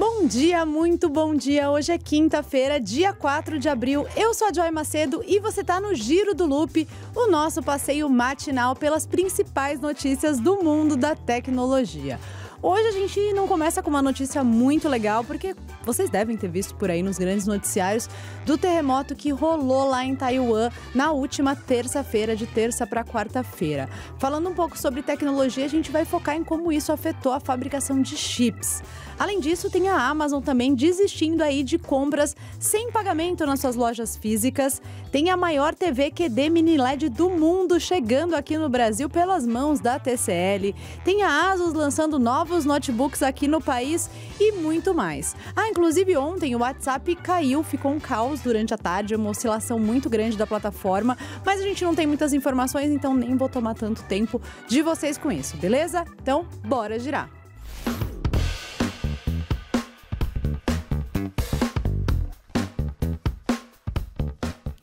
Bom dia, muito bom dia. Hoje é quinta-feira, dia 4 de abril. Eu sou a Joy Macedo e você está no Giro do Loop, o nosso passeio matinal pelas principais notícias do mundo da tecnologia. Hoje a gente não começa com uma notícia muito legal, porque vocês devem ter visto por aí nos grandes noticiários do terremoto que rolou lá em Taiwan na última terça-feira, de terça para quarta-feira. Falando um pouco sobre tecnologia, a gente vai focar em como isso afetou a fabricação de chips. Além disso, tem a Amazon também desistindo aí de compras sem pagamento nas suas lojas físicas. Tem a maior TV QD mini LED do mundo chegando aqui no Brasil pelas mãos da TCL. Tem a Asus lançando novos novos notebooks aqui no país e muito mais. Ah, inclusive ontem o WhatsApp caiu, ficou um caos durante a tarde, uma oscilação muito grande da plataforma, mas a gente não tem muitas informações, então nem vou tomar tanto tempo de vocês com isso, beleza? Então, bora girar!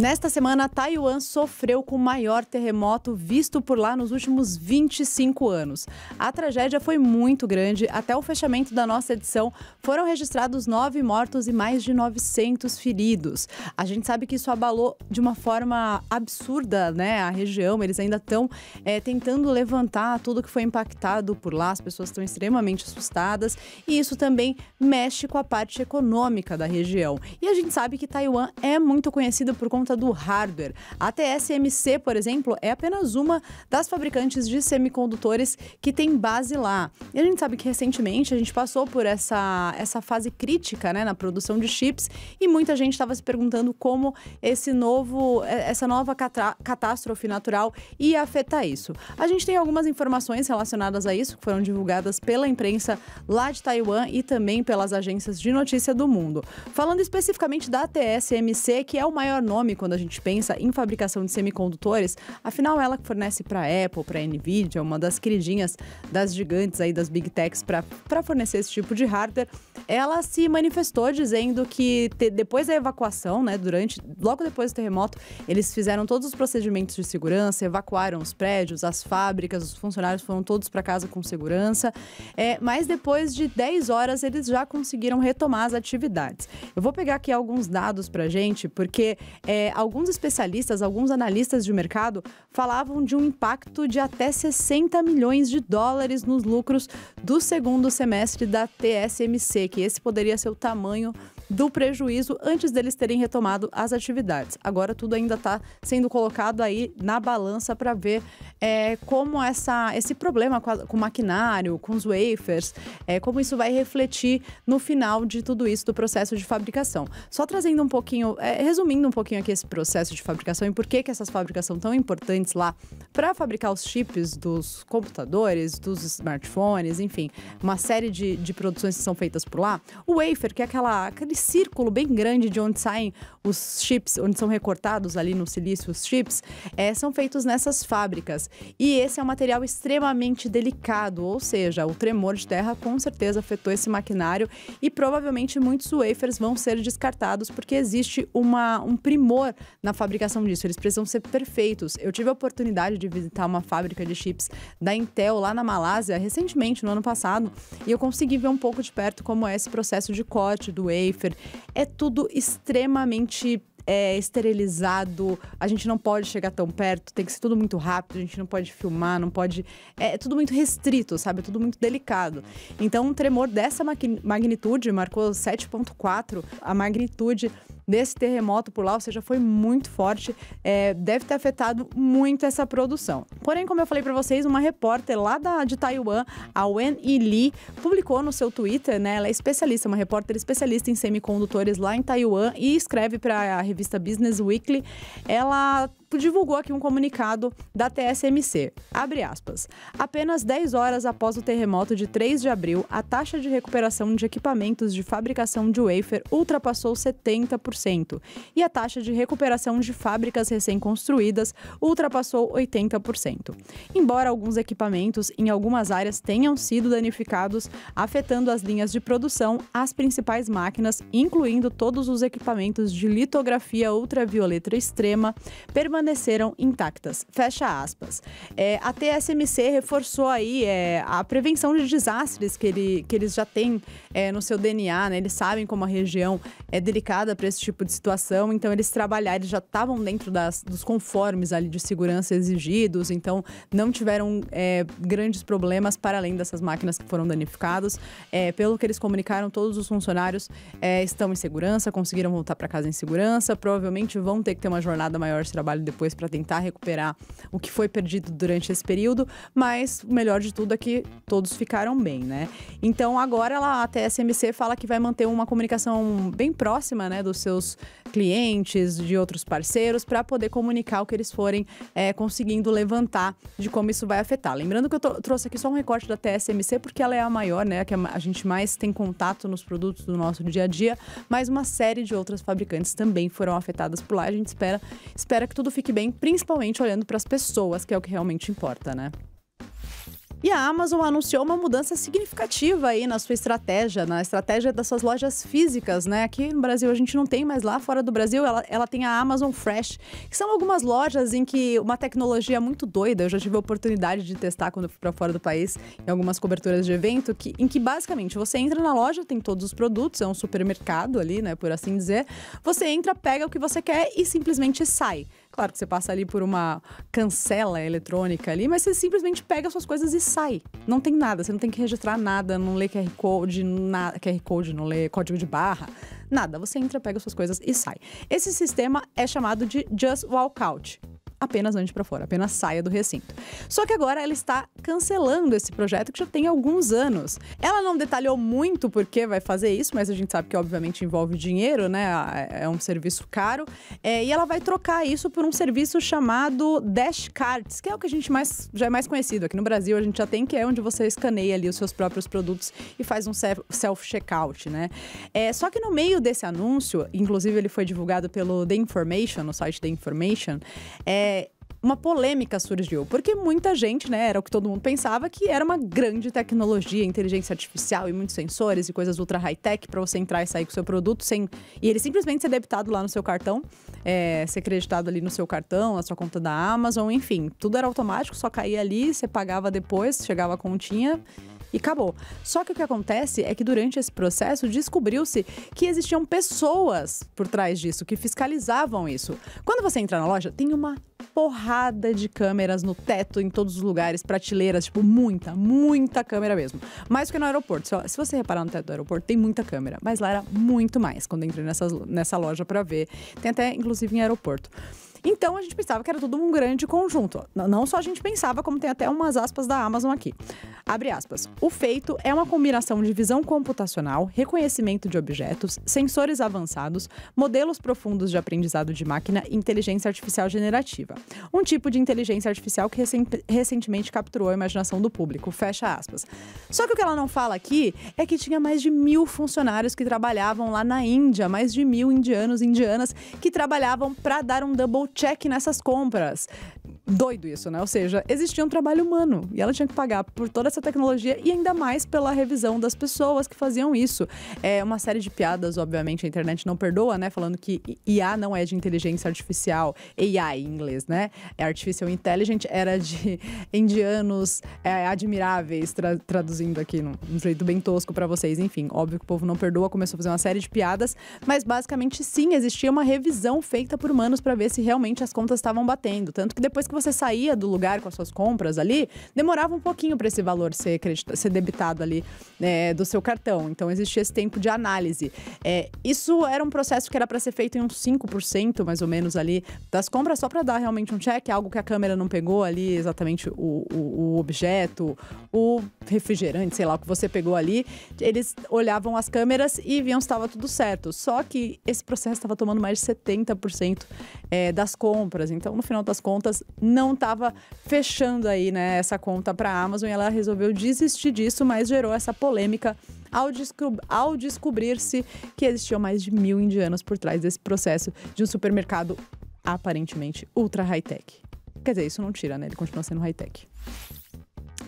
Nesta semana, Taiwan sofreu com o maior terremoto visto por lá nos últimos 25 anos. A tragédia foi muito grande. Até o fechamento da nossa edição, foram registrados nove mortos e mais de 900 feridos. A gente sabe que isso abalou de uma forma absurda né, a região. Eles ainda estão é, tentando levantar tudo que foi impactado por lá. As pessoas estão extremamente assustadas. E isso também mexe com a parte econômica da região. E a gente sabe que Taiwan é muito conhecido por conta conta do hardware. A TSMC, por exemplo, é apenas uma das fabricantes de semicondutores que tem base lá. E a gente sabe que recentemente a gente passou por essa, essa fase crítica né, na produção de chips e muita gente estava se perguntando como esse novo, é, essa nova catástrofe natural ia afetar isso. A gente tem algumas informações relacionadas a isso que foram divulgadas pela imprensa lá de Taiwan e também pelas agências de notícia do mundo. Falando especificamente da TSMC, que é o maior nome quando a gente pensa em fabricação de semicondutores, afinal ela que fornece para a Apple, para a Nvidia, uma das queridinhas das gigantes aí das Big Techs para fornecer esse tipo de hardware, ela se manifestou dizendo que te, depois da evacuação, né, durante logo depois do terremoto, eles fizeram todos os procedimentos de segurança, evacuaram os prédios, as fábricas, os funcionários foram todos para casa com segurança. É, mas depois de 10 horas eles já conseguiram retomar as atividades. Eu vou pegar aqui alguns dados para gente, porque é, é, alguns especialistas, alguns analistas de mercado falavam de um impacto de até 60 milhões de dólares nos lucros do segundo semestre da TSMC, que esse poderia ser o tamanho do prejuízo antes deles terem retomado as atividades. Agora tudo ainda está sendo colocado aí na balança para ver é, como essa, esse problema com, a, com, o maquinário, com os wafers, é, como isso vai refletir no final de tudo isso do processo de fabricação. Só trazendo um pouquinho, é, resumindo um pouquinho aqui esse processo de fabricação e por que, que essas fábricas são tão importantes lá para fabricar os chips dos computadores, dos smartphones, enfim, uma série de, de produções que são feitas por lá. O wafer, que é aquela, aquele círculo bem grande de onde saem os chips, onde são recortados ali no silício os chips, é, são feitos nessas fábricas. E esse é um material extremamente delicado, ou seja, o tremor de terra com certeza afetou esse maquinário e provavelmente muitos wafers vão ser descartados porque existe uma, um primor na fabricação disso. Eles precisam ser perfeitos. Eu tive a oportunidade de visitar uma fábrica de chips da Intel lá na Malásia recentemente, no ano passado, e eu consegui ver um pouco de perto como é esse processo de corte do wafer é tudo extremamente é, esterilizado, a gente não pode chegar tão perto, tem que ser tudo muito rápido, a gente não pode filmar, não pode. É, é tudo muito restrito, sabe? É tudo muito delicado. Então, um tremor dessa magnitude marcou 7,4, a magnitude desse terremoto por lá, ou seja, foi muito forte, é, deve ter afetado muito essa produção. Porém, como eu falei para vocês, uma repórter lá da, de Taiwan, a Wen Yi Li, publicou no seu Twitter, né? Ela é especialista, uma repórter especialista em semicondutores lá em Taiwan e escreve para a revista Business Weekly. Ela divulgou aqui um comunicado da TSMC. Abre aspas. Apenas 10 horas após o terremoto de 3 de abril, a taxa de recuperação de equipamentos de fabricação de wafer ultrapassou 70% e a taxa de recuperação de fábricas recém-construídas ultrapassou 80%. Embora alguns equipamentos em algumas áreas tenham sido danificados, afetando as linhas de produção, as principais máquinas, incluindo todos os equipamentos de litografia ultravioleta extrema, permanecem permaneceram intactas. Fecha aspas. É, a TSMC reforçou aí é, a prevenção de desastres que, ele, que eles já têm é, no seu DNA, né? Eles sabem como a região é delicada para esse tipo de situação, então eles trabalharam, eles já estavam dentro das, dos conformes ali de segurança exigidos, então não tiveram é, grandes problemas para além dessas máquinas que foram danificadas. É, pelo que eles comunicaram, todos os funcionários é, estão em segurança, conseguiram voltar para casa em segurança, provavelmente vão ter que ter uma jornada maior de trabalho depois para tentar recuperar o que foi perdido durante esse período, mas o melhor de tudo é que todos ficaram bem, né? Então agora ela, a TSMC fala que vai manter uma comunicação bem próxima, né, dos seus clientes, de outros parceiros, para poder comunicar o que eles forem é, conseguindo levantar de como isso vai afetar. Lembrando que eu trouxe aqui só um recorte da TSMC, porque ela é a maior, né? Que é a gente mais tem contato nos produtos do nosso dia a dia, mas uma série de outras fabricantes também foram afetadas por lá. A gente espera, espera que tudo fique fique bem, principalmente olhando para as pessoas, que é o que realmente importa, né? E a Amazon anunciou uma mudança significativa aí na sua estratégia, na estratégia das suas lojas físicas, né? Aqui no Brasil a gente não tem, mas lá fora do Brasil ela, ela tem a Amazon Fresh, que são algumas lojas em que uma tecnologia muito doida, eu já tive a oportunidade de testar quando eu fui para fora do país, em algumas coberturas de evento, que, em que basicamente você entra na loja, tem todos os produtos, é um supermercado ali, né, por assim dizer. Você entra, pega o que você quer e simplesmente sai. Claro que você passa ali por uma cancela eletrônica ali, mas você simplesmente pega suas coisas e sai. Não tem nada, você não tem que registrar nada, não lê QR Code, nada, QR Code, não lê código de barra, nada. Você entra, pega suas coisas e sai. Esse sistema é chamado de Just Walk Out, apenas ande para fora, apenas saia do recinto. Só que agora ela está cancelando esse projeto que já tem alguns anos. Ela não detalhou muito por que vai fazer isso, mas a gente sabe que obviamente envolve dinheiro, né? É um serviço caro. É, e ela vai trocar isso por um serviço chamado Dash Cards, que é o que a gente mais já é mais conhecido aqui no Brasil. A gente já tem que é onde você escaneia ali os seus próprios produtos e faz um self checkout, né? É, só que no meio desse anúncio, inclusive ele foi divulgado pelo The Information, no site The Information, é, uma polêmica surgiu, porque muita gente, né, era o que todo mundo pensava que era uma grande tecnologia, inteligência artificial e muitos sensores e coisas ultra high-tech para você entrar e sair com o seu produto sem e ele simplesmente ser debitado lá no seu cartão, é, ser creditado ali no seu cartão, na sua conta da Amazon, enfim, tudo era automático, só caía ali, você pagava depois, chegava a continha e acabou. Só que o que acontece é que durante esse processo descobriu-se que existiam pessoas por trás disso, que fiscalizavam isso. Quando você entra na loja, tem uma porrada de câmeras no teto, em todos os lugares, prateleiras, tipo, muita, muita câmera mesmo. Mais do que no aeroporto. Se você reparar no teto do aeroporto, tem muita câmera, mas lá era muito mais quando entrei nessa, nessa loja para ver. Tem até, inclusive, em aeroporto. Então a gente pensava que era tudo um grande conjunto. Não só a gente pensava, como tem até umas aspas da Amazon aqui. Abre aspas. O feito é uma combinação de visão computacional, reconhecimento de objetos, sensores avançados, modelos profundos de aprendizado de máquina e inteligência artificial generativa. Um tipo de inteligência artificial que recentemente capturou a imaginação do público. Fecha aspas. Só que o que ela não fala aqui é que tinha mais de mil funcionários que trabalhavam lá na Índia, mais de mil indianos e indianas que trabalhavam para dar um double check nessas compras. Doido isso, né? Ou seja, existia um trabalho humano e ela tinha que pagar por toda essa tecnologia e ainda mais pela revisão das pessoas que faziam isso. É uma série de piadas, obviamente, a internet não perdoa, né? Falando que IA não é de inteligência artificial, AI em inglês, né? É artificial intelligent, era de indianos é, admiráveis, tra traduzindo aqui num, num jeito bem tosco para vocês. Enfim, óbvio que o povo não perdoa, começou a fazer uma série de piadas, mas basicamente sim, existia uma revisão feita por humanos para ver se realmente realmente as contas estavam batendo. Tanto que depois que você saía do lugar com as suas compras ali, demorava um pouquinho para esse valor ser, credita, ser debitado ali né, do seu cartão. Então existia esse tempo de análise. É, isso era um processo que era para ser feito em uns 5% mais ou menos ali das compras, só para dar realmente um check, algo que a câmera não pegou ali exatamente o, o, o objeto, o refrigerante, sei lá, o que você pegou ali. Eles olhavam as câmeras e viam se estava tudo certo. Só que esse processo estava tomando mais de 70% é, das compras. Então, no final das contas, não estava fechando aí, né, essa conta para a Amazon e ela resolveu desistir disso, mas gerou essa polêmica ao, ao descobrir-se que existiam mais de mil indianos por trás desse processo de um supermercado aparentemente ultra high-tech. Quer dizer, isso não tira, né? Ele continua sendo high-tech.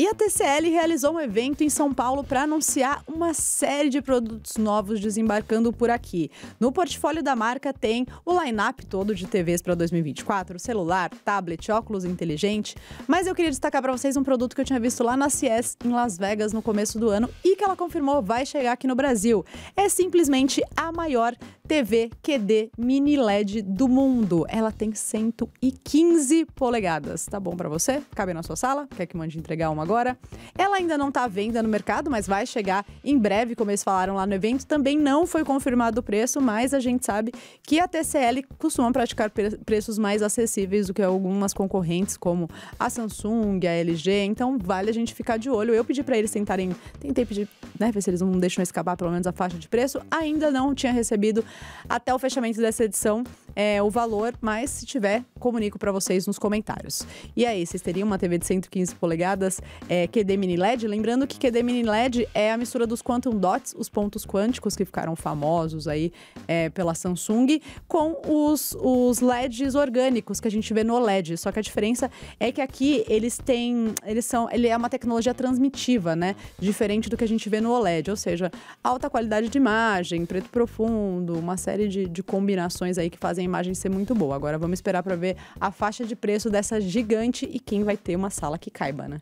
E a TCL realizou um evento em São Paulo para anunciar uma série de produtos novos desembarcando por aqui. No portfólio da marca tem o line-up todo de TVs para 2024, celular, tablet, óculos inteligente, mas eu queria destacar para vocês um produto que eu tinha visto lá na CES em Las Vegas no começo do ano e que ela confirmou vai chegar aqui no Brasil. É simplesmente a maior TV QD Mini LED do mundo. Ela tem 115 polegadas. Tá bom para você? Cabe na sua sala? Quer que mande entregar uma agora? Ela ainda não tá à venda no mercado, mas vai chegar em breve, como eles falaram lá no evento. Também não foi confirmado o preço, mas a gente sabe que a TCL costuma praticar pre preços mais acessíveis do que algumas concorrentes, como a Samsung, a LG. Então vale a gente ficar de olho. Eu pedi para eles tentarem, tentei pedir, né, ver se eles não deixam escapar pelo menos a faixa de preço. Ainda não tinha recebido até o fechamento dessa edição, é, o valor, mas se tiver, comunico para vocês nos comentários. E aí, vocês teriam uma TV de 115 polegadas é, QD Mini LED? Lembrando que QD Mini LED é a mistura dos Quantum Dots, os pontos quânticos que ficaram famosos aí é, pela Samsung, com os, os LEDs orgânicos que a gente vê no OLED. Só que a diferença é que aqui eles têm, eles são, ele é uma tecnologia transmitiva, né? Diferente do que a gente vê no OLED, ou seja, alta qualidade de imagem, preto profundo, uma série de, de combinações aí que fazem imagem ser muito boa. Agora vamos esperar para ver a faixa de preço dessa gigante e quem vai ter uma sala que caiba, né?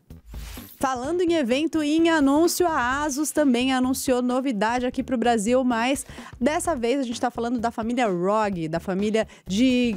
Falando em evento e em anúncio, a Asus também anunciou novidade aqui para o Brasil, mas dessa vez a gente está falando da família ROG, da família de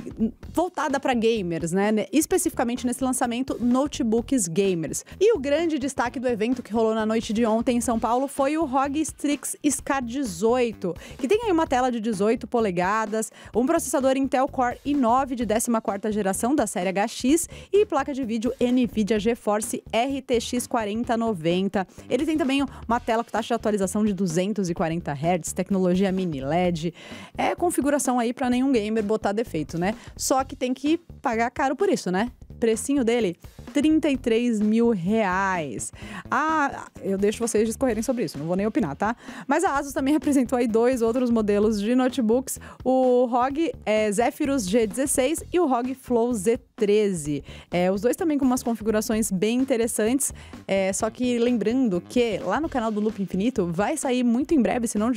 voltada para gamers, né? Especificamente nesse lançamento, notebooks gamers. E o grande destaque do evento que rolou na noite de ontem em São Paulo foi o ROG Strix Scar 18, que tem aí uma tela de 18 polegadas, um processador Intel Core i9 de 14ª geração da série HX e placa de vídeo NVIDIA GeForce RT GTX 4090. Ele tem também uma tela com taxa tá de atualização de 240 Hz, tecnologia mini LED. É configuração aí para nenhum gamer botar defeito, né? Só que tem que pagar caro por isso, né? Precinho dele, 33 mil reais. Ah, eu deixo vocês discorrerem sobre isso, não vou nem opinar, tá? Mas a Asus também apresentou aí dois outros modelos de notebooks, o ROG é, Zephyrus G16 e o ROG Flow Z3. 13. É, os dois também com umas configurações bem interessantes. É, só que lembrando que lá no canal do Loop Infinito vai sair muito em breve, se não,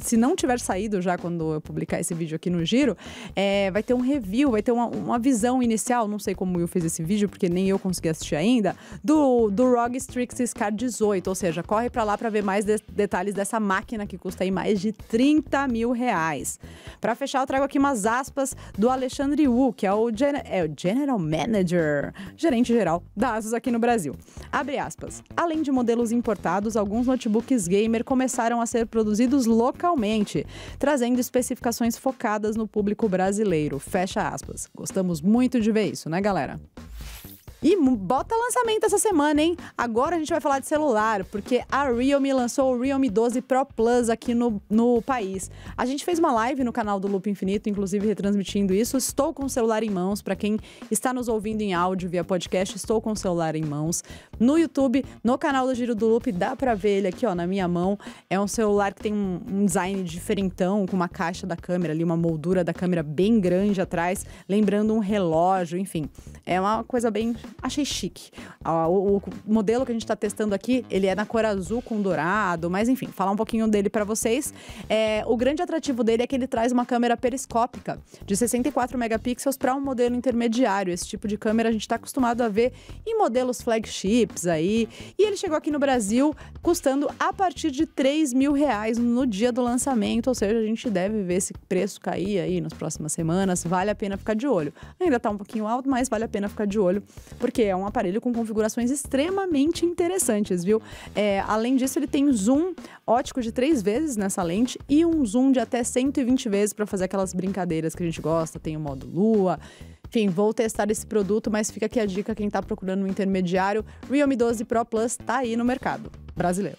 se não tiver saído já quando eu publicar esse vídeo aqui no Giro, é, vai ter um review, vai ter uma, uma visão inicial. Não sei como eu fiz esse vídeo, porque nem eu consegui assistir ainda. Do, do ROG Strix Scar 18. Ou seja, corre para lá para ver mais de detalhes dessa máquina que custa aí mais de 30 mil reais. Para fechar, eu trago aqui umas aspas do Alexandre Wu, que é o, gen é o general General Manager, gerente geral da Asus aqui no Brasil. Abre aspas. Além de modelos importados, alguns notebooks gamer começaram a ser produzidos localmente, trazendo especificações focadas no público brasileiro. Fecha aspas. Gostamos muito de ver isso, né, galera? E bota lançamento essa semana, hein? Agora a gente vai falar de celular, porque a Realme lançou o Realme 12 Pro Plus aqui no, no país. A gente fez uma live no canal do Loop Infinito, inclusive retransmitindo isso. Estou com o celular em mãos, para quem está nos ouvindo em áudio via podcast, estou com o celular em mãos. No YouTube, no canal do Giro do Loop, dá para ver ele aqui, ó, na minha mão. É um celular que tem um, um design diferentão, com uma caixa da câmera ali, uma moldura da câmera bem grande atrás, lembrando um relógio, enfim. É uma coisa bem Achei chique. O, o modelo que a gente está testando aqui, ele é na cor azul com dourado, mas enfim, falar um pouquinho dele para vocês. É, o grande atrativo dele é que ele traz uma câmera periscópica de 64 megapixels para um modelo intermediário. Esse tipo de câmera a gente está acostumado a ver em modelos flagships aí. E ele chegou aqui no Brasil custando a partir de 3 mil reais no dia do lançamento, ou seja, a gente deve ver esse preço cair aí nas próximas semanas. Vale a pena ficar de olho. Ainda está um pouquinho alto, mas vale a pena ficar de olho porque é um aparelho com configurações extremamente interessantes, viu? É, além disso, ele tem zoom óptico de três vezes nessa lente e um zoom de até 120 vezes para fazer aquelas brincadeiras que a gente gosta, tem o modo lua. Enfim, vou testar esse produto, mas fica aqui a dica quem está procurando um intermediário. Realme 12 Pro Plus está aí no mercado brasileiro.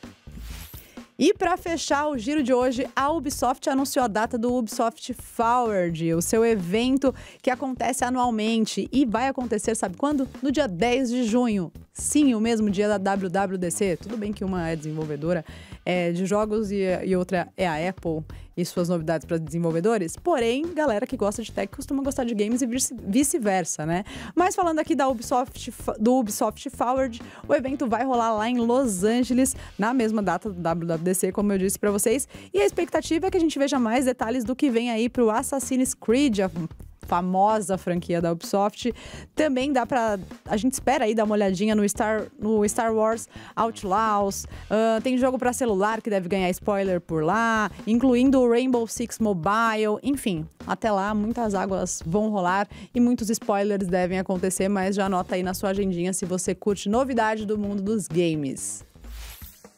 E para fechar o giro de hoje, a Ubisoft anunciou a data do Ubisoft Forward, o seu evento que acontece anualmente e vai acontecer, sabe quando? No dia 10 de junho. Sim, o mesmo dia da WWDC. Tudo bem que uma é desenvolvedora é, de jogos e, e outra é a Apple e suas novidades para desenvolvedores. Porém, galera que gosta de tech costuma gostar de games e vice-versa, né? Mas falando aqui da Ubisoft, do Ubisoft Forward, o evento vai rolar lá em Los Angeles, na mesma data do WWDC, como eu disse para vocês. E a expectativa é que a gente veja mais detalhes do que vem aí para o Assassin's Creed, a famosa franquia da Ubisoft. Também dá para a gente espera aí dar uma olhadinha no Star no Star Wars Outlaws. Uh, tem jogo para celular que deve ganhar spoiler por lá, incluindo o Rainbow Six Mobile. Enfim, até lá muitas águas vão rolar e muitos spoilers devem acontecer, mas já anota aí na sua agendinha se você curte novidade do mundo dos games.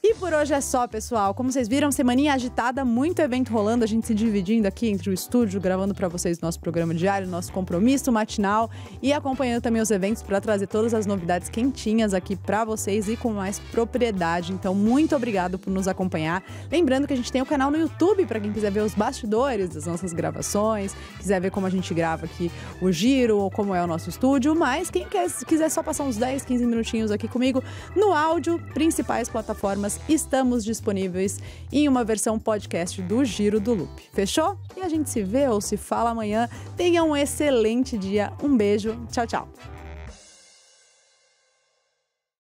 E por hoje é só, pessoal. Como vocês viram, semaninha agitada, muito evento rolando, a gente se dividindo aqui entre o estúdio, gravando para vocês nosso programa diário, nosso compromisso matinal e acompanhando também os eventos para trazer todas as novidades quentinhas aqui para vocês e com mais propriedade. Então, muito obrigado por nos acompanhar. Lembrando que a gente tem o um canal no YouTube para quem quiser ver os bastidores das nossas gravações, quiser ver como a gente grava aqui o giro ou como é o nosso estúdio, mas quem quer, quiser só passar uns 10, 15 minutinhos aqui comigo no áudio, principais plataformas estamos disponíveis em uma versão podcast do Giro do Loop. Fechou? E a gente se vê ou se fala amanhã. Tenha um excelente dia. Um beijo. Tchau, tchau.